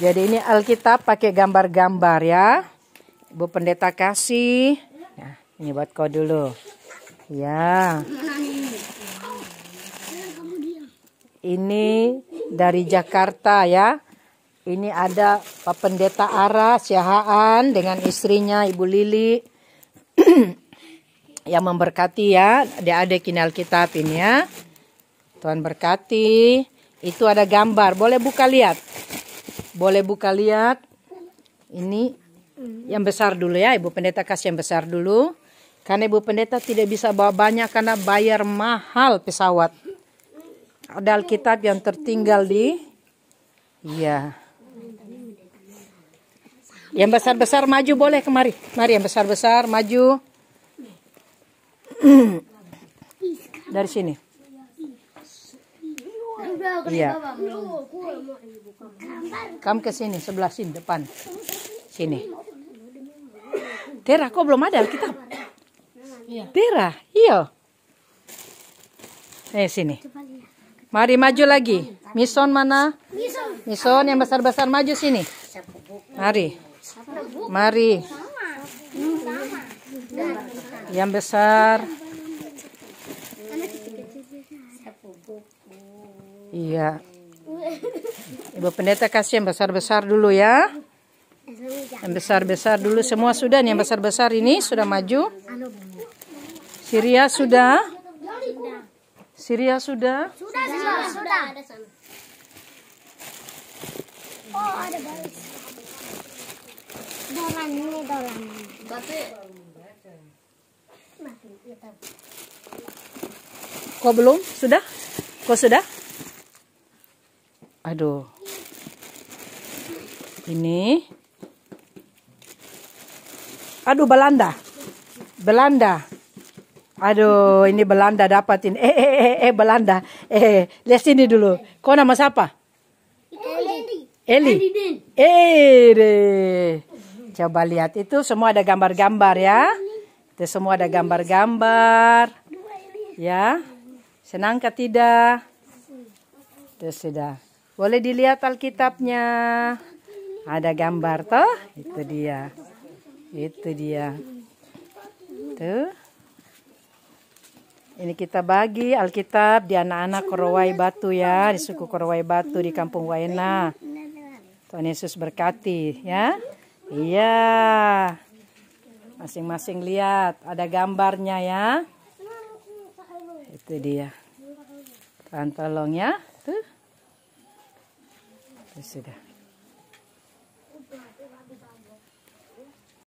Jadi ini Alkitab pakai gambar-gambar ya. Ibu pendeta kasih. Nah, ini buat kau dulu. Ya. Ini dari Jakarta ya. Ini ada Pak Pendeta Ara Syahaan dengan istrinya Ibu Lili yang memberkati ya Dia ada kinal kitab ini ya. Tuhan berkati. Itu ada gambar, boleh buka lihat. Boleh buka lihat. Ini yang besar dulu ya. Ibu pendeta kasih yang besar dulu. Karena ibu pendeta tidak bisa bawa banyak karena bayar mahal pesawat. Ada Alkitab yang tertinggal di. ya Yang besar-besar maju boleh kemari. Mari yang besar-besar maju. Dari sini. Iya. iya. Kamu ke sini sebelah sini depan. Sini. Tera kok belum ada Alkitab? Iya. Tera, iya. Eh sini. Mari maju lagi. Mison mana? Mison yang besar-besar maju sini. Mari. Mari. Yang besar. Iya. Ibu pendeta kasih yang besar-besar dulu ya. Yang besar-besar dulu semua sudah nih yang besar-besar ini sudah maju. Syria sudah? Syria sudah? Sudah, sudah, Oh, ada ini ya, Kok belum? Sudah? Kok sudah? Aduh. Ini. Aduh, Belanda. Belanda. Aduh, ini Belanda dapatin. Eh, eh, eh, eh Belanda. Eh, lihat sini dulu. Kau nama siapa? Eli. Eli. Coba lihat itu semua ada gambar-gambar ya. Itu semua ada gambar-gambar. Ya. Senang ke tidak? Itu sudah. Boleh dilihat Alkitabnya. Ada gambar toh? Itu dia. Itu dia. Tuh. Ini kita bagi Alkitab di anak-anak Korowai Batu ya, di suku Korowai Batu di Kampung Waena. Tuhan Yesus berkati ya. Iya. Masing-masing lihat ada gambarnya ya itu dia tahan tolong ya tuh, tuh sudah